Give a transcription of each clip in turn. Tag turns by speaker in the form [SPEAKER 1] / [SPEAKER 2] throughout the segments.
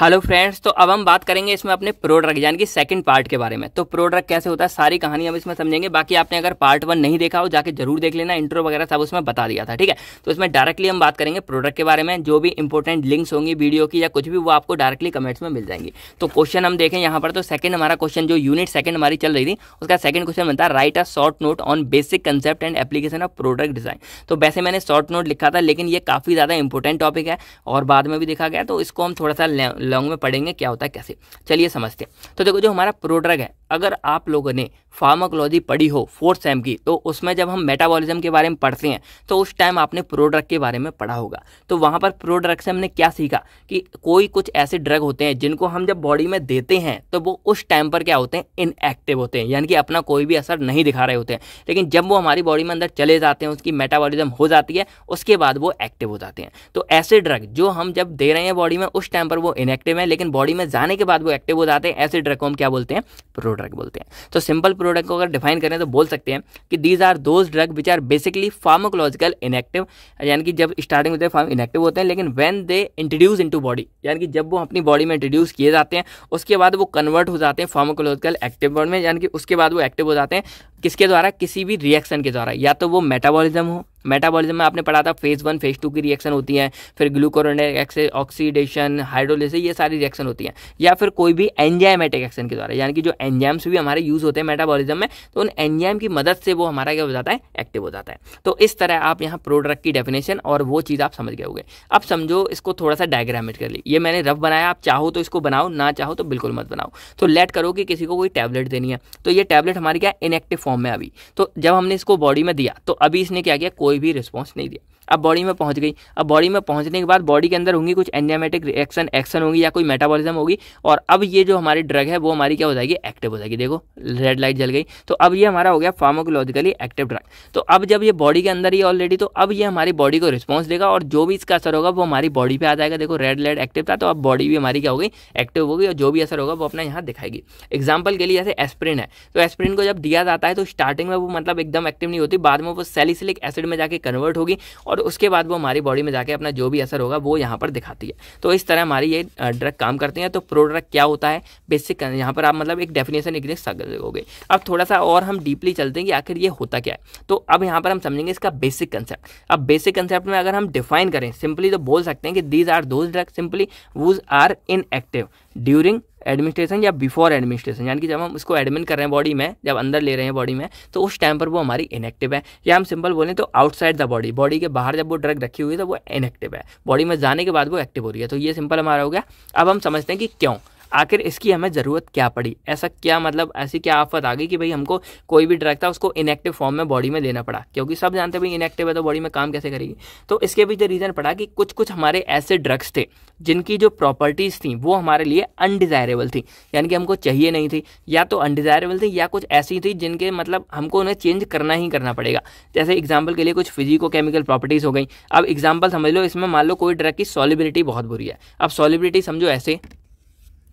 [SPEAKER 1] Hello friends तो अब हम बात करेंगे इसमें अपने प्रोडक्ट यानी कि सेकंड पार्ट के बारे में तो प्रोडक्ट कैसे होता है सारी कहानी हम इसमें समझेंगे बाकी आपने अगर पार्ट वन नहीं देखा हो जाके जरूर देख लेना इंट्रो वगैरह सब उसमें बता दिया था ठीक है तो इसमें डायरेक्टली हम बात करेंगे प्रोडक्ट के बारे में जो भी इंपॉर्टेंट लिंक्स होंगी वीडियो की या कुछ भी वो आपको डायरेक्टली कमेंट्स में मिल जाएंगी तो क्वेश्चन हम देखें यहाँ पर तो सेकंड हमारा क्वेश्चन जो यूनिट सेकंड हमारी चल रही थी उसका सेकंड क्वेश्चन बनता है write a short note on basic concept and application of product design तो वैसे मैंने शॉर्ट नोट लिखा था लेकिन ये काफ़ी ज़्यादा इंपॉर्टेंट टॉपिक है और बाद में भी देखा गया तो इसको हम थोड़ा सा लॉन्ग में पढ़ेंगे क्या होता है कैसे चलिए समझते हैं तो देखो जो हमारा प्रोड्रग है अगर आप लोगों ने फार्माकोलॉजी पढ़ी हो फोर्थ सेम की तो उसमें जब हम मेटाबॉलिज्म के बारे में पढ़ते हैं तो उस टाइम आपने प्रो के बारे में पढ़ा होगा तो वहाँ पर प्रो से हमने क्या सीखा कि कोई कुछ ऐसे ड्रग होते हैं जिनको हम जब बॉडी में देते हैं तो वो उस टाइम पर क्या होते हैं इनएक्टिव होते हैं यानी कि अपना कोई भी असर नहीं दिखा रहे होते हैं लेकिन जब वो हमारी बॉडी में अंदर चले जाते हैं उसकी मेटाबॉलिज्म हो जाती है उसके बाद वो एक्टिव हो जाते हैं तो ऐसे ड्रग जो हम जब दे रहे हैं बॉडी में उस टाइम पर वो इनएक्टिव है लेकिन बॉडी में जाने के बाद वो एक्टिव हो जाते हैं ऐसे ड्रग को हम क्या बोलते हैं प्रोड्रग बोलते हैं तो सिंपल प्रोडक्ट को अगर डिफाइन करें तो बोल सकते हैं कि these are those drug which are basically pharmacological inactive यानी कि जब स्टार्टिंग होते हैं फार्म इनएक्टिव होते हैं लेकिन when they introduce in body यानी कि जब वो अपनी बॉडी में इंट्रोड्यूस किए जाते हैं उसके बाद वो कन्वर्ट हो जाते हैं फार्मोकोलॉजिकल एक्टिव वर्ड में यानी कि उसके बाद वो एक्टिव हो जाते हैं किसके द्वारा किसी भी रिएक्शन के द्वारा या तो वो मेटाबॉलिज्म हो मेटाबॉलिज्म में आपने पढ़ा था फेज वन फेज टू की रिएक्शन होती है फिर ग्लूकोरोनिक ऑक्सीडेशन हाइड्रोलिस ये सारी रिएक्शन होती हैं या फिर कोई भी एंजाइमेटिक एक्शन के द्वारा यानी कि जो एंजाइम्स भी हमारे यूज़ होते हैं मेटाबॉलिज्म में तो उन एंजाइम की मदद से वो हमारा क्या हो जाता है एक्टिव हो जाता है तो इस तरह आप यहाँ प्रोडक्ट की डेफिनेशन और वो चीज़ आप समझ गए अब समझो इसको थोड़ा सा डायग्रामिट कर ली ये मैंने रफ बनाया आप चाहो तो इसको बनाओ ना चाहो तो बिल्कुल मत बनाओ तो लेट करो कि किसी को कोई टैबलेट देनी है तो ये टैबलेट हमारी क्या इनएक्टिव फॉर्म में अभी तो जब हमने इसको बॉडी में दिया तो अभी इसने क्या किया कोई कोई भी रिस्पॉन्स नहीं दिया अब बॉडी में पहुंच गई अब बॉडी में पहुंचने के बाद बॉडी के अंदर होंगी कुछ एंजामेटिक रिएक्शन एक्शन होगी या कोई मेटाबॉलिज्म होगी और अब ये जो हमारी ड्रग है वो हमारी क्या हो जाएगी एक्टिव हो जाएगी देखो रेड लाइट जल गई तो अब ये हमारा हो गया फार्मोकोलॉजिकली एक्टिव ड्रग तो अब जब ये बॉडी के अंदर ही ऑलरेडी तो अब ये हमारी बॉडी को रिस्पॉन्स देगा और जो भी इसका असर होगा वो हमारी बॉडी पर आ जाएगा देखो रेड लाइट एक्टिव था तो अब बॉडी भी हमारी क्या होगी एक्टिव होगी और जो भी असर होगा वो अपना यहाँ दिखाएगी एग्जाम्पल के लिए जैसे एस्प्रिन है तो एस्प्रिन को जब दिया जाता है तो स्टार्टिंग में वो मतलब एकदम एक्टिव नहीं होती बाद में वो सेलिसिलिक एसिड में जाके कन्वर्ट होगी और उसके बाद वो हमारी बॉडी में जाके अपना जो भी असर होगा वो यहाँ पर दिखाती है तो इस तरह हमारी ये ड्रग काम करती है तो प्रो ड्रग क्या होता है बेसिक यहाँ पर आप मतलब एक डेफिनेशन एक सकोगे अब थोड़ा सा और हम डीपली चलते हैं कि आखिर ये होता क्या है तो अब यहाँ पर हम समझेंगे इसका बेसिक कंसेप्ट अब बेसिक कंसेप्ट में अगर हम डिफाइन करें सिंपली तो बोल सकते हैं कि these are those drug simply whose are inactive during administration या बिफोर एडमिनिस्ट्रेशन यानी कि जब हम इसको एडमिन कर रहे हैं बॉडी में जब अंदर ले रहे हैं बॉडी में तो उस टाइम पर वो हमारी इनएक्टिव है या हम सिंपल बोलें तो आउटसाइड द बॉडी बॉडी के बाहर जब वो ड्रग रखी हुई है तो वो इनएक्टिव है बॉडी में जाने के बाद वो एक्टिव हो रही है तो ये सिंपल हमारा हो गया अब हम समझते हैं कि क्यों आखिर इसकी हमें ज़रूरत क्या पड़ी ऐसा क्या मतलब ऐसी क्या आफत आ गई कि भाई हमको कोई भी ड्रग था उसको इनएक्टिव फॉर्म में बॉडी में देना पड़ा क्योंकि सब जानते हैं भाई इनएक्टिव है तो बॉडी में काम कैसे करेगी तो इसके पीछे रीज़न पड़ा कि कुछ कुछ हमारे ऐसे ड्रग्स थे जिनकी जो प्रॉपर्टीज़ थी वो हमारे लिए अनडिज़ायरेबल थी यानी कि हमको चाहिए नहीं थी या तो अनडिज़ायरेबल थी या कुछ ऐसी थी जिनके मतलब हमको उन्हें चेंज करना ही करना पड़ेगा जैसे एग्जाम्पल के लिए कुछ फिजिको केमिकल प्रॉपर्टीज़ हो गई अब एग्जाम्पल समझ लो इसमें मान लो कोई ड्रग की सॉलिबिलिटी बहुत बुरी है अब सॉलिबिलिटी समझो ऐसे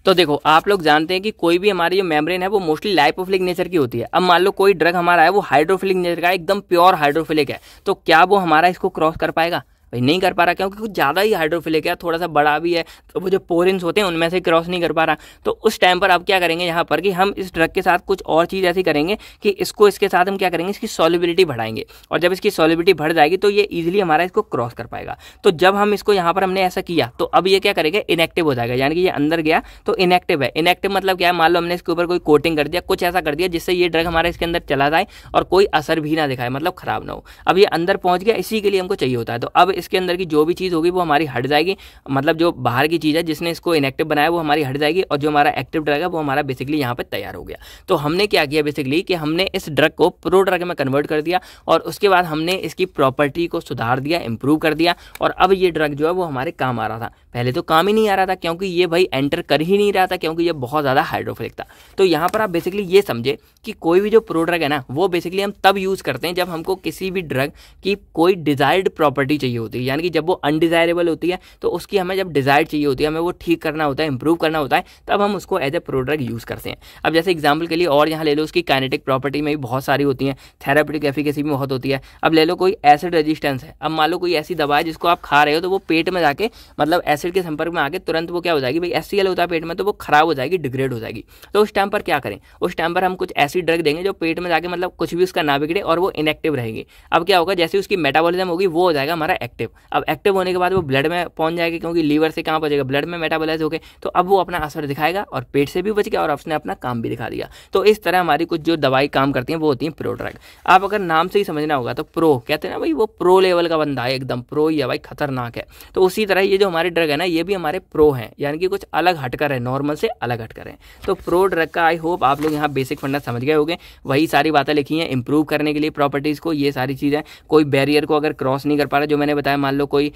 [SPEAKER 1] तो देखो आप लोग जानते हैं कि कोई भी हमारी जो मेम्ब्रेन है वो मोस्टली लाइपोफिलिक नेचर की होती है अब मान लो कोई ड्रग हमारा है वो हाइड्रोफिलिक नेचर का एकदम प्योर हाइड्रोफिलिक है तो क्या वो हमारा इसको क्रॉस कर पाएगा भाई नहीं कर पा रहा क्योंकि कुछ ज़्यादा ही हाइड्रोफिलिक है थोड़ा सा बड़ा भी है तो वो जो पोरिंस होते हैं उनमें से क्रॉस नहीं कर पा रहा तो उस टाइम पर आप क्या करेंगे यहाँ पर कि हम इस ड्रग के साथ कुछ और चीज़ ऐसी करेंगे कि इसको इसके साथ हम क्या करेंगे इसकी सॉलिबिलिटी बढ़ाएंगे और जब इसकी सॉलिबिलिटी बढ़ जाएगी तो ये ईजिली हमारा इसको क्रॉस कर पाएगा तो जब हम इसको यहाँ पर हमने ऐसा किया तो अब ये क्या करेगा इनएक्टिव हो जाएगा यानी कि ये अंदर गया तो इनएक्टिव है इनएक्टिव मतलब क्या है मान लो हमने इसके ऊपर कोई कोटिंग कर दिया कुछ ऐसा कर दिया जिससे ये ड्रग हमारे इसके अंदर चला जाए और कोई असर भी ना दिखाए मतलब खराब ना हो अब ये अंदर पहुंच गया इसी के लिए हमको चाहिए होता है तो अब इसके अंदर की जो भी चीज़ होगी वो हमारी हट जाएगी मतलब जो बाहर की चीज़ है जिसने इसको इनएक्टिव बनाया वो हमारी हट जाएगी और जो हमारा एक्टिव ड्रग है वो हमारा बेसिकली यहाँ पर तैयार हो गया तो हमने क्या किया बेसिकली कि हमने इस ड्रग को प्रो ड्रग में कन्वर्ट कर दिया और उसके बाद हमने इसकी प्रॉपर्टी को सुधार दिया इंप्रूव कर दिया और अब ये ड्रग जो है वो हमारे काम आ रहा था पहले तो काम ही नहीं आ रहा था क्योंकि ये भाई एंटर कर ही नहीं रहा था क्योंकि ये बहुत ज़्यादा हाइड्रोफिलिक था तो यहाँ पर आप बेसिकली ये समझे कि कोई भी जो प्रो ड्रग है ना वो बेसिकली हम तब यूज़ करते हैं जब हमको किसी भी ड्रग की कोई डिजायर्ड प्रॉपर्टी चाहिए होती होती है यानी कि जब वो अनडिज़ायरेबल होती है तो उसकी हमें जब डिज़ायर चाहिए होती है हमें वो ठीक करना होता है इंप्रूव करना होता है तब हम उसको एज ए प्रोडक्ट यूज़ करते हैं अब जैसे एग्जाम्पल के लिए और यहाँ ले लो उसकी काइनेटिक प्रॉपर्टी में भी बहुत सारी होती है थेरापटिक एफिकेसी भी बहुत होती है अब ले लो कोई एसिड रेजिस्टेंस है अब मान लो कोई ऐसी दवा है जिसको आप खा रहे हो तो वो पेट में जाके मतलब एसिड के संपर्क में आके तुरंत वो क्या हो जाएगी भाई एससीएल होता है पेट में तो वो खराब हो जाएगी डिग्रेड हो जाएगी तो उस टाइम पर क्या करें उस टाइम पर हम कुछ ऐसी ड्रग देंगे जो पेट में जाके मतलब कुछ भी उसका ना बिगड़े और वो इनएक्टिव रहेगी अब क्या होगा जैसे उसकी मेटाबॉलिज्म होगी वो हो जाएगा हमारा एक्टिव अब एक्टिव होने के बाद वो ब्लड में पहुंच जाएगा क्योंकि लीवर से कहाँ पहुंचेगा ब्लड में मेटाबोलाइज होकर तो अब वो अपना असर दिखाएगा और पेट से भी बच गया और उसने अपना काम भी दिखा दिया तो इस तरह हमारी कुछ जो दवाई काम करती है वो होती है प्रोड्रग आप अगर नाम से ही समझना होगा तो प्रो कहते हैं ना भाई वो प्रो लेवल का बंदा है एकदम प्रो या भाई खतरनाक है तो उसी तरह ये जो हमारे ड्रग है ना ये भी हमारे प्रो हैं यानी कि कुछ अलग हटकर है नॉर्मल से अलग हटकर है तो प्रो ड्रग का आई होप आप लोग यहाँ बेसिक फंडा समझ गए होंगे वही सारी बातें लिखी हैं इंप्रूव करने के लिए प्रॉपर्टीज़ को ये सारी चीज़ें कोई बैरियर को अगर क्रॉस नहीं कर पा रहा जो मैंने बताया मान लो कोई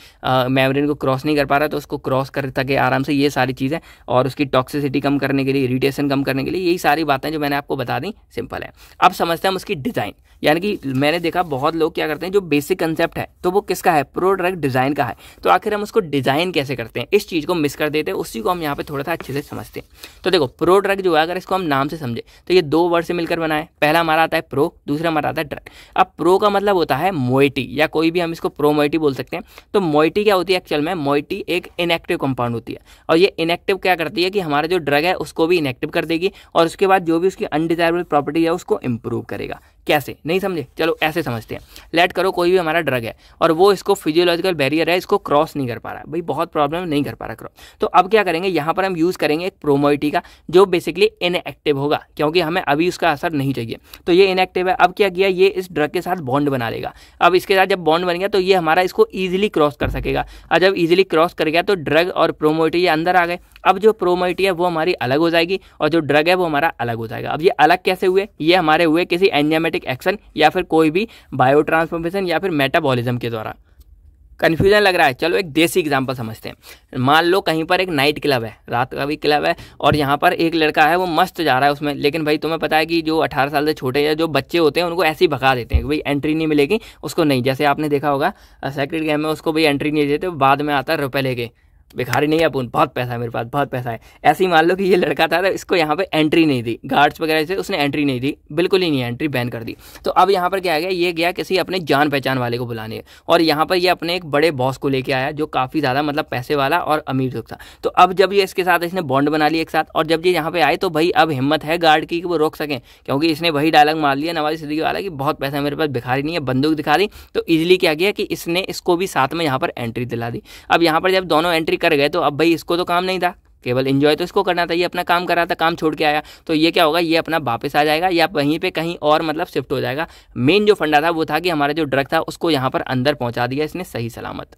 [SPEAKER 1] मेम्ब्रेन को क्रॉस नहीं कर पा रहा तो उसको क्रॉस कर सके आराम से ये सारी चीज़ें और उसकी टॉक्सिसिटी कम करने के लिए इरीटेशन कम करने के लिए यही सारी बातें जो मैंने आपको बता दी सिंपल है अब समझते हैं हम उसकी डिज़ाइन यानी कि मैंने देखा बहुत लोग क्या करते हैं जो बेसिक कंसेप्ट है तो वो किसका है प्रोडक्ट डिज़ाइन का है तो आखिर हम उसको डिज़ाइन कैसे करते हैं इस चीज़ को मिस कर देते हैं उसी को हम यहाँ पे थोड़ा सा अच्छे से समझते हैं तो देखो प्रो ड्रग जो है अगर इसको हम नाम से समझे तो ये दो वर्ड से मिलकर बनाए पहला हमारा आता है प्रो दूसरा हमारा आता है ड्रग अब प्रो का मतलब होता है मोइटी या कोई भी हम इसको प्रो मोइटी बोल सकते हैं तो मोइटी क्या होती है एक्चुअल में मोइटी एक इनएक्टिव कंपाउंड होती है और ये इनएक्टिव क्या करती है कि हमारा जो ड्रग है उसको भी इनएक्टिव कर देगी और उसके बाद जो भी उसकी अनडिजायरेबल प्रॉपर्टी है उसको इंप्रूव करेगा कैसे नहीं समझे चलो ऐसे समझते हैं लेट करो कोई भी हमारा ड्रग है और वो इसको फिजियोलॉजिकल बैरियर है इसको क्रॉस नहीं कर पा रहा भाई बहुत प्रॉब्लम नहीं कर पा रहा क्रॉस तो अब क्या करेंगे यहाँ पर हम यूज़ करेंगे एक प्रोमोइटी का जो बेसिकली इनएक्टिव होगा क्योंकि हमें अभी उसका असर नहीं चाहिए तो ये इनएक्टिव है अब क्या किया ये इस ड्रग के साथ बॉन्ड बना लेगा अब इसके साथ जब बॉन्ड बन गया तो ये हमारा इसको ईजिली क्रॉस कर सकेगा और जब ईजिली क्रॉस कर गया तो ड्रग और प्रोमोइटी ये अंदर आ गए अब जो प्रोमोइटी है वो हमारी अलग हो जाएगी और जो ड्रग है वो हमारा अलग हो जाएगा अब ये अलग कैसे हुए ये हमारे हुए किसी एंजामेटिक एंजाइमेटिक एक्शन या फिर कोई भी बायो ट्रांसफॉर्मेशन या फिर मेटाबॉलिज्म के द्वारा कन्फ्यूजन लग रहा है चलो एक देसी एग्जांपल समझते हैं मान लो कहीं पर एक नाइट क्लब है रात का भी क्लब है और यहाँ पर एक लड़का है वो मस्त जा रहा है उसमें लेकिन भाई तुम्हें पता है कि जो अठारह साल से छोटे या जो बच्चे होते हैं उनको ऐसे ही भगा देते हैं कि भाई एंट्री नहीं मिलेगी उसको नहीं जैसे आपने देखा होगा सेक्रेट गेम में उसको भाई एंट्री नहीं देते बाद में आता है रुपये लेके भिखारी नहीं है अपन बहुत पैसा है मेरे पास बहुत पैसा है ऐसे ही मान लो कि ये लड़का था तो इसको यहाँ पे एंट्री नहीं दी गार्ड्स वगैरह से उसने एंट्री नहीं दी बिल्कुल ही नहीं एंट्री बैन कर दी तो अब यहाँ पर क्या आ गया ये गया किसी अपने जान पहचान वाले को बुलाने है। और यहाँ पर ये अपने एक बड़े बॉस को लेकर आया जो काफ़ी ज़्यादा मतलब पैसे वाला और अमीर लोग था तो अब जब ये इसके साथ इसने बॉन्ड बना लिया एक साथ और जब ये यहाँ पर आए तो भाई अब हिम्मत है गार्ड की कि वो रोक सकें क्योंकि इसने वही डायलॉग मार लिया नवाज सिद्दीकी वाला कि बहुत पैसा मेरे पास भिखारी नहीं है बंदूक दिखा दी तो ईजिली क्या गया कि इसने इसको भी साथ में यहाँ पर एंट्री दिला दी अब यहाँ पर जब दोनों एंट्री भी कर गए तो अब भाई इसको तो काम नहीं था केवल इन्जॉय तो इसको करना था ये अपना काम कर रहा था काम छोड़ के आया तो ये क्या होगा ये अपना वापस आ जाएगा या वहीं पे कहीं और मतलब शिफ्ट हो जाएगा मेन जो फंडा था वो था कि हमारा जो ड्रग था उसको यहाँ पर अंदर पहुँचा दिया इसने सही सलामत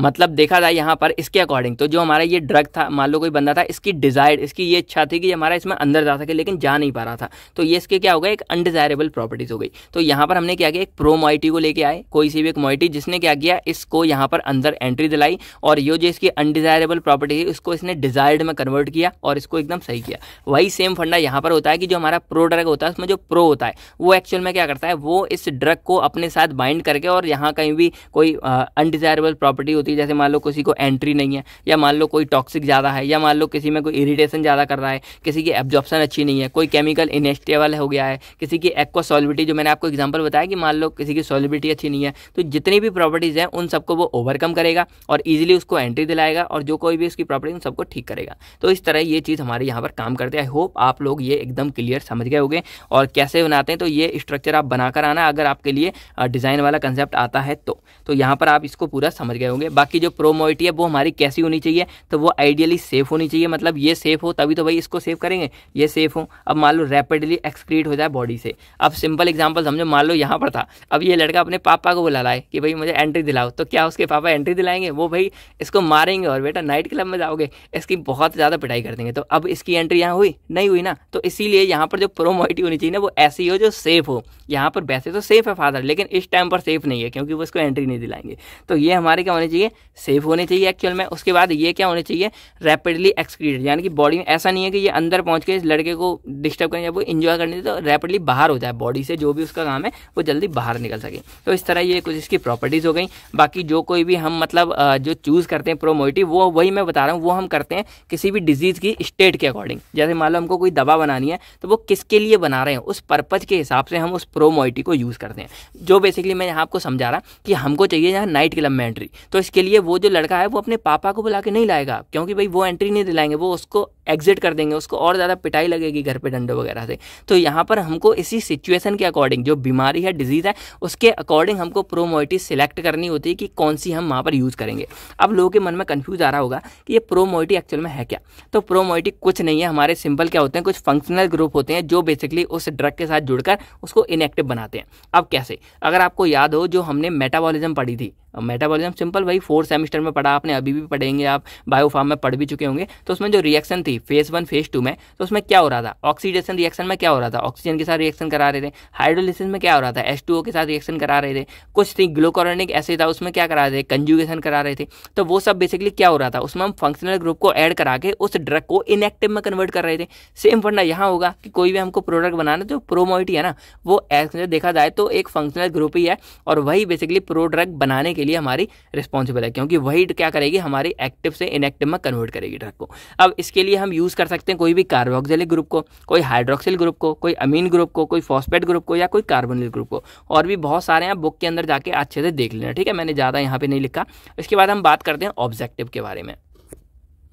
[SPEAKER 1] मतलब देखा जाए यहाँ पर इसके अकॉर्डिंग तो जो हमारा ये ड्रग था मान लो कोई बंदा था इसकी डिज़ायर इसकी ये इच्छा थी कि हमारा इसमें अंदर जा सके लेकिन जा नहीं पा रहा था तो ये इसके क्या हो गया एक अनडिज़ायरेबल प्रॉपर्टीज़ हो गई तो यहाँ पर हमने क्या किया एक प्रो मोइटी को लेके आए कोई सी भी एक मोइटी जिसने क्या किया इसको यहाँ पर अंदर एंट्री दिलाई और ये जो इसकी अनडिज़ायरेबल प्रॉपर्टी थी उसको इसने डिज़ायर्ड में कन्वर्ट किया और इसको एकदम सही किया वही सेम फंडा यहाँ पर होता है कि जो हमारा प्रो ड्रग होता है उसमें जो प्रो होता है वो एक्चुअल में क्या करता है वो इस ड्रग को अपने साथ बाइंड करके और यहाँ कहीं भी कोई अनडिज़ायरेबल प्रॉपर्टी होती है जैसे मान लो किसी को एंट्री नहीं है या मान लो कोई टॉक्सिक ज़्यादा है या मान लो किसी में कोई इरीटेशन ज़्यादा कर रहा है किसी की एब्जॉर्प्शन अच्छी नहीं है कोई केमिकल इनस्टेबल हो गया है किसी की एक्वा सॉलिबिटी जो मैंने आपको एग्जाम्पल बताया कि मान लो किसी की सॉलिबिटी अच्छी नहीं है तो जितनी भी प्रॉपर्टीज़ हैं उन सबको वो ओवरकम करेगा और ईजिली उसको एंट्री दिलाएगा और जो कोई भी उसकी प्रॉपर्टी उन सबको ठीक करेगा तो इस तरह ये चीज़ हमारे यहाँ पर काम करते हैं आई होप आप लोग ये एकदम क्लियर समझ गए होंगे और कैसे बनाते हैं तो ये स्ट्रक्चर आप बनाकर आना अगर आपके लिए डिज़ाइन वाला कंसेप्ट आता है तो, तो यहाँ पर आप इसको पूरा समझ गए होंगे बाकी जो प्रोमोइटी है वो हमारी कैसी होनी चाहिए तो वो आइडियली सेफ होनी चाहिए मतलब ये सेफ हो तभी तो भाई इसको सेव करेंगे ये सेफ हो अब मान लो रैपिडली एक्सक्रीट हो जाए बॉडी से अब सिंपल एग्जाम्पल समझो मान लो यहाँ पर था अब ये लड़का अपने पापा को बुला लाए कि भाई मुझे एंट्री दिलाओ तो क्या उसके पापा एंट्री दिलाएंगे वो भाई इसको मारेंगे और बेटा नाइट क्लब में जाओगे इसकी बहुत ज़्यादा पिटाई कर देंगे तो अब इसकी एंट्री यहाँ हुई नहीं हुई ना तो इसीलिए यहाँ पर जो प्रोमोइटी होनी चाहिए ना वो ऐसी हो जो सेफ हो यहाँ पर वैसे तो सेफ है फादर लेकिन इस टाइम पर सेफ नहीं है क्योंकि वो इसको एंट्री नहीं दिलाएंगे तो ये हमारे क्या होने चाहिए चाहिए सेफ होने चाहिए एक्चुअल में उसके बाद ये क्या होने चाहिए रैपिडली एक्सक्रीटेड यानी कि बॉडी में ऐसा नहीं है कि ये अंदर पहुंच के इस लड़के को डिस्टर्ब करें जब वो इन्जॉय करने तो रैपिडली बाहर हो जाए बॉडी से जो भी उसका काम है वो जल्दी बाहर निकल सके तो इस तरह ये कुछ इसकी प्रॉपर्टीज़ हो गई बाकी जो कोई भी हम मतलब जो चूज़ करते हैं प्रोमोटिव वो वही मैं बता रहा हूँ वो हम करते हैं किसी भी डिजीज़ की स्टेट के अकॉर्डिंग जैसे मान लो हमको कोई दवा बनानी है तो वो किसके लिए बना रहे हैं उस पर्पज़ के हिसाब से हम उस प्रोमोइटी को यूज़ करते हैं जो बेसिकली मैं यहाँ आपको समझा रहा कि हमको चाहिए यहाँ नाइट क्लब में एंट्री तो इस इसके लिए वो जो लड़का है वो अपने पापा को बुला के नहीं लाएगा क्योंकि भाई वो एंट्री नहीं दिलाएंगे वो उसको एग्जिट कर देंगे उसको और ज़्यादा पिटाई लगेगी घर पे डंडो वगैरह से तो यहाँ पर हमको इसी सिचुएशन के अकॉर्डिंग जो बीमारी है डिजीज़ है उसके अकॉर्डिंग हमको प्रोमोइटिस सिलेक्ट करनी होती है कि कौन सी हम वहाँ पर यूज़ करेंगे अब लोगों के मन में कन्फ्यूज़ आ रहा होगा कि ये प्रोमोइटी एक्चुअल में है क्या तो प्रोमोइटी कुछ नहीं है हमारे सिंपल क्या होते हैं कुछ फंक्शनल ग्रुप होते हैं जो बेसिकली उस ड्रग के साथ जुड़कर उसको इनएक्टिव बनाते हैं अब कैसे अगर आपको याद हो जो हमने मेटाबॉलिज्म पढ़ी थी मेटाबॉलिज्म सिंपल वही फोर्थ सेमेस्टर में पढ़ा आपने अभी भी पढ़ेंगे आप बायोफार्म में पढ़ भी चुके होंगे तो उसमें जो रिएक्शन थी फेज वन फेज टू में तो उसमें क्या हो रहा था ऑक्सीडेशन रिएक्शन में क्या हो रहा था ऑक्सीजन के साथ रिएक्शन करा रहे थे हाइड्रोलिसिस में क्या हो रहा था एस के साथ रिएक्शन करा रहे थे कुछ थी ग्लोकोरनिक एसिड था उसमें क्या करा रहे थे कंजुगेशन करा रहे थे तो वो सब बेसिकली क्या हो रहा था उसमें हम फंक्शनल ग्रुप को ऐड करा के उस ड्रग को इनएक्टिव में कन्वर्ट कर रहे थे सेम फंडा यहाँ होगा कि कोई भी हमको प्रोडक्ट बनाना जो प्रोमोइटी है ना वो देखा जाए तो एक फंक्शनल ग्रुप ही है और वही बेसिकली प्रोड्रग बनाने के के लिए हमारी रिस्पॉन्सिबल है क्योंकि वही क्या करेगी हमारे एक्टिव से इनएक्टिव में कन्वर्ट करेगी ड्रग को अब इसके लिए हम यूज़ कर सकते हैं कोई भी कार्बोक्सिलिक ग्रुप को कोई हाइड्रोक्सिल ग्रुप को कोई अमीन ग्रुप को कोई फॉस्पेट ग्रुप को या कोई कार्बोनिल ग्रुप को और भी बहुत सारे हैं बुक के अंदर जाके अच्छे से देख लेना ठीक है मैंने ज़्यादा यहाँ पर नहीं लिखा इसके बाद हम बात करते हैं ऑब्जेक्टिव के बारे में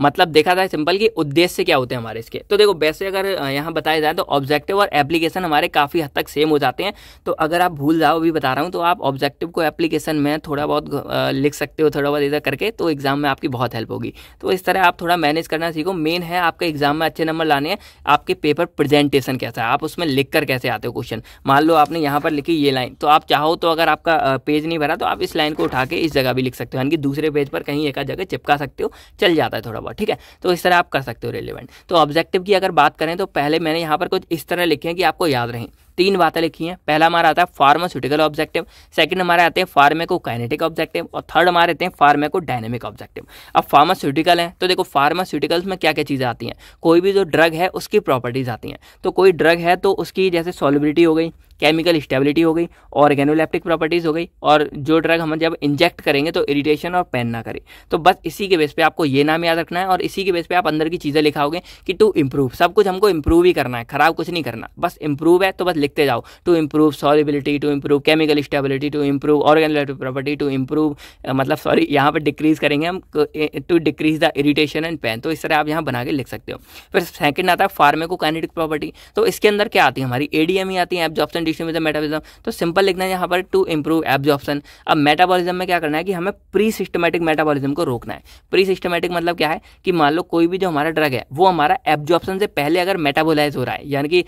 [SPEAKER 1] मतलब देखा था सिंपल कि उद्देश्य क्या होते हैं हमारे इसके तो देखो वैसे अगर यहाँ बताया जाए तो ऑब्जेक्टिव और एप्लीकेशन हमारे काफ़ी हद तक सेम हो जाते हैं तो अगर आप भूल जाओ अभी बता रहा हूँ तो आप ऑब्जेक्टिव को एप्लीकेशन में थोड़ा बहुत लिख सकते हो थोड़ा बहुत इधर करके तो एग्ज़ाम में आपकी बहुत हेल्प होगी तो इस तरह आप थोड़ा मैनेज करना सीखो मेन है आपके एग्ज़ाम में अच्छे नंबर लाने हैं आपके पेपर प्रेजेंटेशन कैसा है आप उसमें लिख कर कैसे आते हो क्वेश्चन मान लो आपने यहाँ पर लिखी ये लाइन तो आप चाहो तो अगर आपका पेज नहीं भरा तो आप इस लाइन को उठा के इस जगह भी लिख सकते हो यानी कि दूसरे पेज पर कहीं एक जगह चिपका सकते हो चल जाता है थोड़ा बहुत होगा ठीक है तो इस तरह आप कर सकते हो रिलेवेंट तो ऑब्जेक्टिव की अगर बात करें तो पहले मैंने यहाँ पर कुछ इस तरह लिखे हैं कि आपको याद रहें तीन बातें लिखी हैं पहला हमारा आता है फार्मास्यूटिकल ऑब्जेक्टिव सेकंड हमारे आते हैं फार्मेको काइनेटिक ऑब्जेक्टिव और थर्ड हमारे आते हैं को डायनेमिक ऑब्जेक्टिव अब फार्मास्यूटिकल है तो देखो फार्मास्यूटिकल्स में क्या क्या चीज़ें आती हैं कोई भी जो ड्रग है उसकी प्रॉपर्टीज़ आती हैं तो कोई ड्रग है तो उसकी जैसे सॉलिबिलिटी हो गई केमिकल स्टेबिलिटी हो गई ऑर्गेनोलेप्टिक प्रॉपर्टीज़ हो गई और जो ड्रग हम जब इंजेक्ट करेंगे तो इरिटेशन और पेन ना करें तो बस इसी के बेस पे आपको ये नाम याद रखना है और इसी के बेस पे आप अंदर की चीज़ें लिखाओगे कि टू इम्प्रूव सब कुछ हमको इम्प्रूव ही करना है खराब कुछ नहीं करना बस इम्प्रूव है तो बस लिखते जाओ to improve solubility to improve chemical stability to improve organoleptic property to improve मतलब सॉरी यहाँ पर डिक्रीज करेंगे हम to decrease the irritation and pain तो इस तरह आप यहाँ बना के लिख सकते हो फिर सेकेंड आता है फार्मेकोकाइनेटिक प्रॉपर्टी तो इसके अंदर क्या आती है हमारी एडीएम ही आती है एब्जॉर्प्शन डिक्शनरी विद मेटाबॉलिज्म तो सिंपल लिखना है यहाँ पर टू इम्प्रूव एब्जॉर्प्शन अब मेटाबॉलिज्म में क्या करना है कि हमें प्री सिस्टमेटिक मेटाबॉलिज्म को रोकना है प्री सिस्टमेटिक मतलब क्या है कि मान लो कोई भी जो हमारा ड्रग है वो हमारा एब्जॉर्प्शन से पहले अगर मेटाबोलाइज हो रहा है यानी कि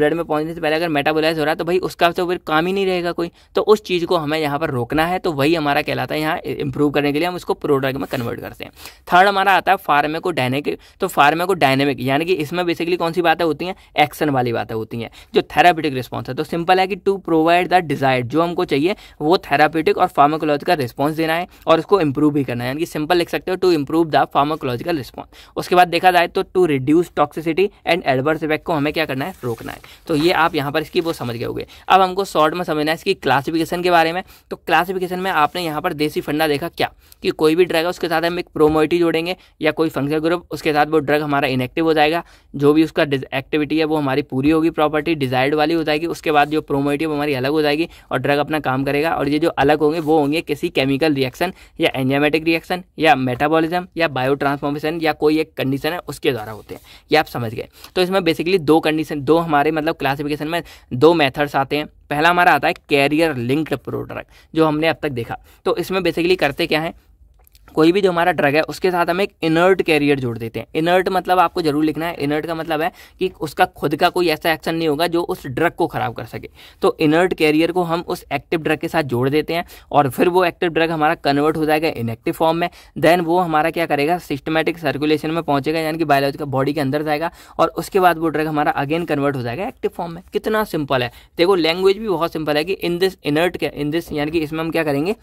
[SPEAKER 1] ब्लड में पहुंचने से पहले अगर मेटाबोलाइज हो रहा है तो भाई उसका तो फिर काम ही नहीं रहेगा कोई तो उस चीज़ को हमें यहाँ पर रोकना है तो वही हमारा कहलाता है यहाँ इंप्रूव करने के लिए हम उसको प्रोडक्ट में कन्वर्ट करते हैं थर्ड हमारा आता है फार्मे को डायनेमिक तो फार्मे को डायनेमिक यानी कि इसमें बेसिकली कौन सी बातें होती हैं एक्शन वाली बातें होती हैं जो थेरापेटिक रिस्पॉन्स है तो सिंपल सिंपल है कि टू प्रोवाइड द डिजायर्ड जो हमको चाहिए वो थेरापेटिक और फार्माकोलॉजिकल रिस्पॉन्स देना है और उसको इंप्रूव भी करना है यानी कि सिंपल लिख सकते हो to improve the pharmacological response उसके बाद देखा जाए तो to reduce toxicity and adverse effect को हमें क्या करना है रोकना है तो ये आप यहाँ पर इसकी वो समझ गए अब हमको शॉर्ट में समझना है इसकी क्लासिफिकेशन के बारे में तो क्लासिफिकेशन में आपने यहाँ पर देसी फंडा देखा क्या कि कोई भी ड्रग है उसके साथ हम एक प्रोमोइटी जोड़ेंगे या कोई फंक्शन ग्रुप उसके साथ वो ड्रग हमारा इनएक्टिव हो जाएगा जो भी उसका एक्टिविटी है वो हमारी पूरी होगी प्रॉपर्टी डिजायर्ड वाली हो जाएगी उसके बाद जो प्रोमोटिव हमारी अलग हो जाएगी और ड्रग अपना काम करेगा और ये जो अलग होंगे वो होंगे किसी केमिकल रिएक्शन या एंजामेटिक रिएक्शन या मेटाबॉलिज्म या बायो ट्रांसफॉर्मेशन या कोई एक कंडीशन है उसके द्वारा होते हैं ये आप समझ गए तो इसमें बेसिकली दो कंडीशन दो हमारे मतलब क्लासिफिकेशन में दो मेथड्स आते हैं पहला हमारा आता है कैरियर लिंक्ड प्रोडक्ट जो हमने अब तक देखा तो इसमें बेसिकली करते क्या हैं कोई भी जो हमारा ड्रग है उसके साथ हम एक इनर्ट कैरियर जोड़ देते हैं इनर्ट मतलब आपको जरूर लिखना है इनर्ट का मतलब है कि उसका खुद का कोई ऐसा एक्शन नहीं होगा जो उस ड्रग को ख़राब कर सके तो इनर्ट कैरियर को हम उस एक्टिव ड्रग के साथ जोड़ देते हैं और फिर वो एक्टिव ड्रग हमारा कन्वर्ट हो जाएगा इनएक्टिव फॉर्म में देन वो हमारा क्या करेगा सिस्टमेटिक सर्कुलेशन में पहुंचेगा यानी कि बायोलॉजिकल बॉडी के अंदर जाएगा और उसके बाद वो ड्रग हमारा अगेन कन्वर्ट हो जाएगा एक्टिव फॉर्म में कितना सिंपल है देखो लैंग्वेज भी बहुत सिंपल है कि in this inert in this यानी कि इसमें हम क्या करेंगे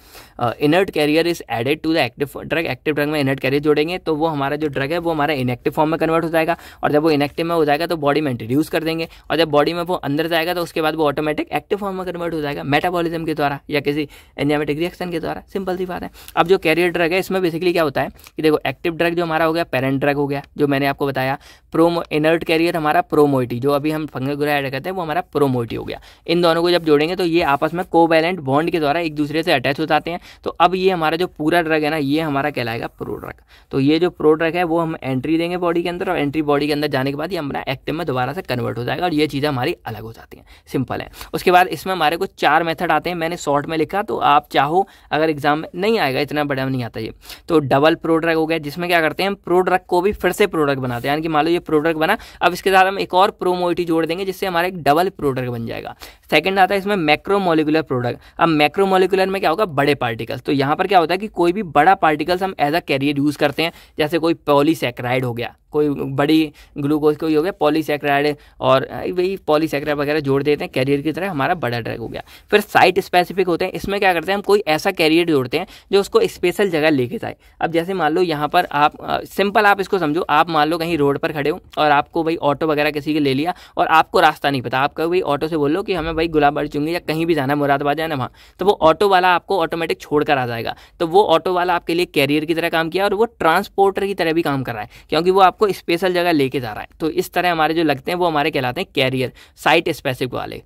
[SPEAKER 1] inert carrier is added to the active drug active drug में इनहेट कैरियर जोड़ेंगे तो वो हमारा जो ड्रग है वो हमारा इनएक्टिव फॉर्म में कन्वर्ट हो जाएगा और जब वो इनएक्टिव में हो जाएगा तो बॉडी में इंट्रोड्यूस कर देंगे और जब बॉडी में वो अंदर जाएगा तो उसके बाद वो ऑटोमेटिक एक्टिव फॉर्म में कन्वर्ट हो जाएगा मेटाबॉलिज्म के द्वारा या किसी एनजामेटिक रिएक्शन के द्वारा सिंपल सी बात है अब जो कैरियर ड्रग है इसमें बेसिकली क्या होता है कि देखो एक्टिव ड्रग जो हमारा हो गया पेरेंट ड्रग हो गया जो मैंने आपको बताया प्रोमो इनर्ट कैरियर हमारा प्रोमोइटी जो अभी हम फंगल ग्रह ऐड करते हैं वो हमारा प्रोमोइटी हो गया इन दोनों को जब जोड़ेंगे तो ये आपस में कोवैलेंट बॉन्ड के द्वारा एक दूसरे से अटैच हो जाते हैं तो अब ये हमारा जो पूरा ड्रग है ना ये हमारा कहलाएगा प्रोड्रक तो ये जो प्रोड्रक है वो हम एंट्री देंगे बॉडी के अंदर और एंट्री बॉडी के अंदर जाने के बाद ही हमारा एक्टिव में दोबारा से कन्वर्ट हो जाएगा और ये चीज़ें हमारी अलग हो जाती हैं सिंपल है उसके बाद इसमें हमारे को चार मेथड आते हैं मैंने शॉर्ट में लिखा तो आप चाहो अगर एग्जाम में नहीं आएगा इतना बड़ा नहीं आता ये तो डबल प्रोड्रक हो गया जिसमें क्या करते हैं हम प्रोड्रक को भी फिर से प्रोडक्ट बनाते हैं यानी कि मान लो ये प्रोडक्ट बना अब इसके साथ हम एक और प्रोमोइटी जोड़ देंगे जिससे हमारा एक डबल प्रोडक्ट बन जाएगा सेकेंड आता है इसमें मैक्रोमोलिकुलर प्रोडक्ट अब मैक्रोमोलिकुलर में क्या होगा बड़े पार्टिकल्स तो यहाँ पर क्या होता है कि कोई भी बड़ा पार्टिकल्स हम एज अ कैरियर यूज़ करते हैं जैसे कोई पॉलीसेक्राइड हो गया कोई बड़ी ग्लूकोज कोई हो गया पॉलीसेक्राइड और वही पॉलीसेक्राइड वगैरह जोड़ देते हैं कैरियर की तरह हमारा बड़ा ड्रग हो गया फिर साइट स्पेसिफिक होते हैं इसमें क्या करते हैं हम कोई ऐसा कैरियर जोड़ते हैं जो उसको स्पेशल जगह लेके जाए अब जैसे मान लो यहाँ पर आप सिंपल आप इसको समझो आप मान लो कहीं रोड पर खड़े हो और आपको भाई ऑटो वगैरह किसी के ले लिया और आपको रास्ता नहीं पता कहो भाई ऑटो से बोलो कि हमें भाई गुलाबबाड़ी चुंगी या कहीं भी जाना मुरादाबाद जाना वहाँ तो वो ऑटो वाला आपको ऑटोमेटिक छोड़ कर आ जाएगा तो वो ऑटो वाला आपके लिए कैरियर की तरह काम किया और वो ट्रांसपोर्टर की तरह भी काम कर रहा है क्योंकि वो आपको आपको स्पेशल जगह लेके जा रहा है तो इस तरह हमारे जो लगते हैं वो हमारे कहलाते हैं कैरियर साइट स्पेसिफिक वाले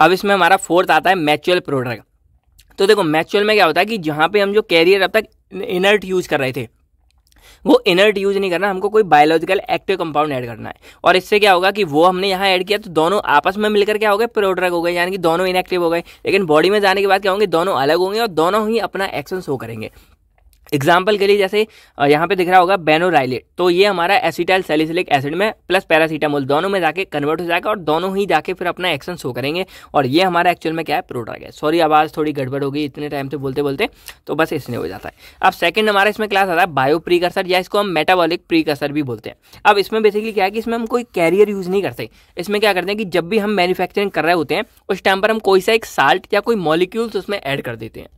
[SPEAKER 1] अब इसमें हमारा फोर्थ आता है मैचुअल प्रोडक्ट तो देखो मैचुअल में क्या होता है कि जहाँ पे हम जो कैरियर अब तक इनर्ट यूज़ कर रहे थे वो इनर्ट यूज नहीं करना हमको कोई बायोलॉजिकल एक्टिव कंपाउंड ऐड करना है और इससे क्या होगा कि वो हमने यहाँ ऐड किया तो दोनों आपस में मिलकर क्या हो गए प्रोड्रग हो गए यानी कि दोनों इनएक्टिव हो गए लेकिन बॉडी में जाने के बाद क्या होंगे दोनों अलग होंगे और दोनों ही अपना एक्शन शो करेंगे एग्जाम्पल के लिए जैसे यहाँ पे दिख रहा होगा बेनोराइलेट तो ये हमारा एसिटाइल सेलिसिलिक एसिड में प्लस पैरासीटामोल दोनों में जाके कन्वर्ट हो जाएगा और दोनों ही जाके फिर अपना एक्शन शो करेंगे और ये हमारा एक्चुअल में क्या है प्रोडक्ट है सॉरी आवाज़ थोड़ी गड़बड़ होगी इतने टाइम से बोलते बोलते तो बस इसने हो जाता है अब सेकंड हमारा इसमें क्लास आता है बायो प्रीकर्सर या इसको हम मेटाबॉलिक प्रीकर्सर भी बोलते हैं अब इसमें बेसिकली क्या है कि इसमें हम कोई कैरियर यूज़ नहीं करते इसमें क्या करते हैं कि जब भी हम मैन्युफैक्चरिंग कर रहे होते हैं उस टाइम पर हम कोई सा एक साल्ट या कोई मॉलिक्यूल्स उसमें ऐड कर देते हैं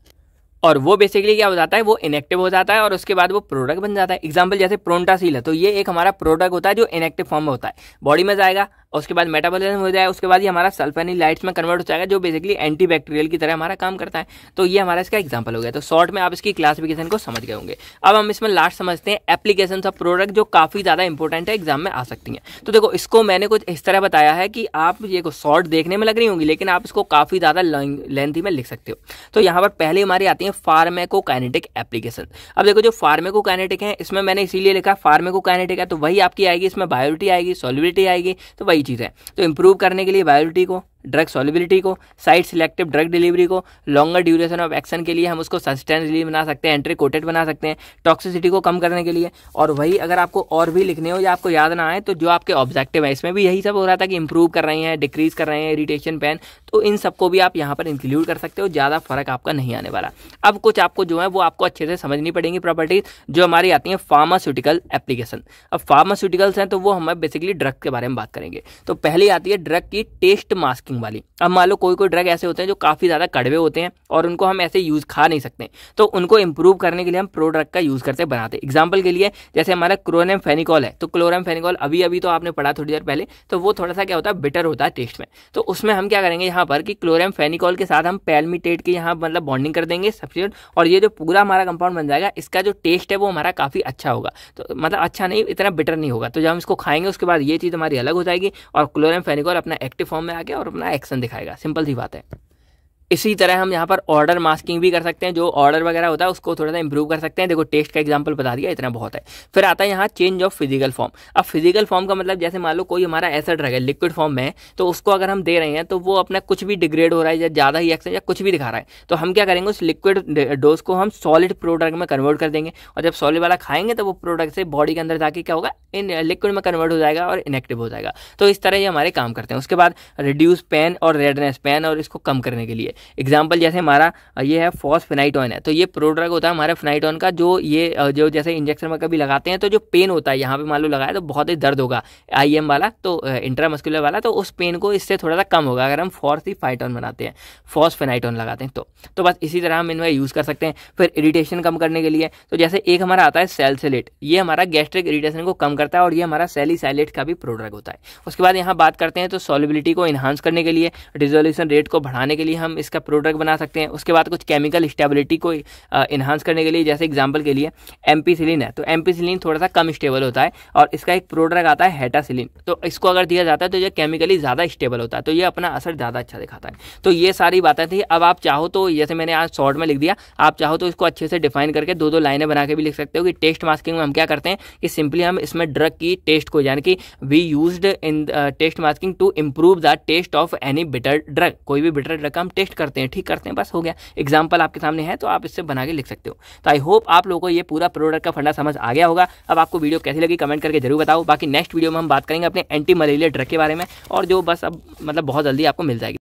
[SPEAKER 1] और वो बेसिकली क्या हो जाता है वो इनेक्टिव हो जाता है और उसके बाद वो प्रोडक्ट बन जाता है एग्जाम्पल जैसे प्रोटासील है तो ये एक हमारा प्रोडक्ट होता है जो इनेक्टिव फॉर्म में होता है बॉडी में जाएगा उसके बाद मेटाबॉलिज्म हो जाए उसके बाद ये हमारा सल्फेनी लाइट्स में कन्वर्ट हो जाएगा जो बेसिकली एंटी बैक्टीरियल की तरह हमारा काम करता है तो ये हमारा इसका एग्जाम्पल हो गया तो शॉर्ट में आप इसकी क्लासिफिकेशन को समझ गए होंगे अब हम इसमें लास्ट समझते हैं एप्लीकेशन ऑफ प्रोडक्ट जो काफ़ी ज़्यादा इंपॉर्टेंट है एग्जाम में आ सकती है तो देखो इसको मैंने कुछ इस तरह बताया है कि आप ये को शॉर्ट देखने में लग रही होंगी लेकिन आप इसको काफ़ी ज़्यादा लेंथी में लिख सकते हो तो यहां पर पहले हमारी आती है फार्मेको काइनेटिक एप्लीकेशन अब देखो जो फार्मेको काइनेटिक है इसमें मैंने इसीलिए लिखा फार्मेको काइनेटिक है तो वही आपकी आएगी इसमें बायोलिटी आएगी सॉलिबिलिटी आएगी तो वही वही चीज़ है तो इम्प्रूव करने के लिए बायोलिटी को ड्रग सॉलिबिलिटी को साइट सिलेक्टिव ड्रग डिलीवरी को लॉन्गर ड्यूरेशन ऑफ एक्शन के लिए हम उसको सस्टेंस रिलीज बना सकते हैं एंट्री कोटेड बना सकते हैं टॉक्सिसिटी को कम करने के लिए और वही अगर आपको और भी लिखने हो या आपको याद ना आए तो जो आपके ऑब्जेक्टिव है इसमें भी यही सब हो रहा था कि इंप्रूव कर रहे हैं डिक्रीज कर रहे हैं इरीटेशन पेन तो इन सबको भी आप यहाँ पर इंक्लूड कर सकते हो ज़्यादा फर्क आपका नहीं आने वाला अब कुछ आपको जो है वो आपको अच्छे से समझनी पड़ेंगी प्रॉपर्टीज जो हमारी आती हैं फार्मास्यूटिकल एप्लीकेशन अब फार्मास्यूटिकल्स हैं तो वो हमें बेसिकली ड्रग के बारे में बात करेंगे तो पहली आती है ड्रग की टेस्ट मास्किंग पैकिंग वाली अब मान लो कोई कोई ड्रग ऐसे होते हैं जो काफ़ी ज़्यादा कड़वे होते हैं और उनको हम ऐसे यूज़ खा नहीं सकते तो उनको इम्प्रूव करने के लिए हम प्रो ड्रग का यूज़ करते बनाते एग्जाम्पल के लिए जैसे हमारा क्रोनम फेनिकॉल है तो क्लोरम फेनिकॉल अभी अभी तो आपने पढ़ा थोड़ी देर पहले तो वो थोड़ा सा क्या होता है बिटर होता है टेस्ट में तो उसमें हम क्या करेंगे यहाँ पर कि क्लोरम फेनिकॉल के साथ हम पैलमिटेट के यहाँ मतलब बॉन्डिंग कर देंगे सब्सिट्यूट और ये जो पूरा हमारा कंपाउंड बन जाएगा इसका जो टेस्ट है वो हमारा काफ़ी अच्छा होगा तो मतलब अच्छा नहीं इतना बिटर नहीं होगा तो जब हम इसको खाएंगे उसके बाद ये चीज़ हमारी अलग हो जाएगी और क्लोरम फेनिकॉल अपना एक्टिव फॉर्म में आ गया और अपना अपना एक्शन दिखाएगा सिंपल सी बात है इसी तरह हम यहाँ पर ऑर्डर मास्किंग भी कर सकते हैं जो ऑर्डर वगैरह होता है उसको थोड़ा सा इंप्रूव कर सकते हैं देखो टेस्ट का एग्जाम्पल बता दिया इतना बहुत है फिर आता है यहाँ चेंज ऑफ फिजिकल फॉर्म अब फिजिकल फॉर्म का मतलब जैसे मान लो कोई हमारा ऐसा ड्रग है लिक्विड फॉर्म में तो उसको अगर हम दे रहे हैं तो वो अपना कुछ भी डिग्रेड हो रहा है या ज़्यादा ही एक्शन या कुछ भी दिखा रहा है तो हम क्या करेंगे उस लिक्विड डोज को हम सॉलिड प्रोडक्ट में कन्वर्ट कर देंगे और जब सॉलिड वाला खाएंगे तो वो प्रोडक्ट से बॉडी के अंदर जाके क्या होगा इन लिक्विड में कन्वर्ट हो जाएगा और इनेक्टिव हो जाएगा तो इस तरह ये हमारे काम करते हैं उसके बाद रिड्यूस पेन और रेडनेस पेन और इसको कम करने के लिए एग्जाम्पल जैसे हमारा ये है फॉस फिनाइटॉन है तो ये प्रोड्रग होता है हमारे फिनाइटॉन का जो ये जो जैसे इंजेक्शन में कभी लगाते हैं तो जो पेन होता है यहाँ पे मान लो लगाया तो बहुत ही दर्द होगा आई वाला तो इंट्रामस्कुलर वाला तो उस पेन को इससे थोड़ा सा कम होगा अगर हम फाइटॉन बनाते हैं फॉस फिनाइटॉन लगाते हैं तो तो बस इसी तरह हम इनमें यूज़ कर सकते हैं फिर इरीटेशन कम करने के लिए तो जैसे एक हमारा आता है सेल्सिलेट ये हमारा गैस्ट्रिक इरीटेशन को कम करता है और ये हमारा सेली सैलेट का भी प्रोडक्ट होता है उसके बाद यहाँ बात करते हैं तो सॉलिबिलिटी को इन्हांस करने के लिए डिजोल्यूशन रेट को बढ़ाने के लिए हम इसका प्रोडक्ट बना सकते हैं उसके बाद कुछ केमिकल स्टेबिलिटी को इन्हांस करने के लिए जैसे एग्जाम्पल के लिए एम्पीसिलिन है तो एम्पीसिलिन थोड़ा सा कम स्टेबल होता है और इसका एक प्रोडक्ट आता है हेटासिलिन तो इसको अगर दिया जाता है तो यह केमिकली ज़्यादा स्टेबल होता है तो ये अपना असर ज़्यादा अच्छा दिखाता है तो ये सारी बातें थी अब आप चाहो तो जैसे मैंने आज शॉर्ट में लिख दिया आप चाहो तो इसको अच्छे से डिफाइन करके दो दो लाइनें बना के भी लिख सकते हो कि टेस्ट मास्किंग में हम क्या करते हैं कि सिंपली हम इसमें ड्रग की टेस्ट को यानी कि we use in taste masking to improve the taste of any bitter drug कोई भी बिटर ड्रग का हम टेस्ट करते हैं ठीक करते हैं बस हो गया एग्जाम्पल आपके सामने है तो आप इससे बना के लिख सकते हो तो आई होप आप लोगों को ये पूरा प्रोडक्ट का फंडा समझ आ गया होगा अब आपको वीडियो कैसी लगी कमेंट करके जरूर बताओ बाकी नेक्स्ट वीडियो में हम बात करेंगे अपने एंटी मलेरिया ड्रग के बारे में और जो बस अब मतलब बहुत जल्दी आपको मिल जाएगी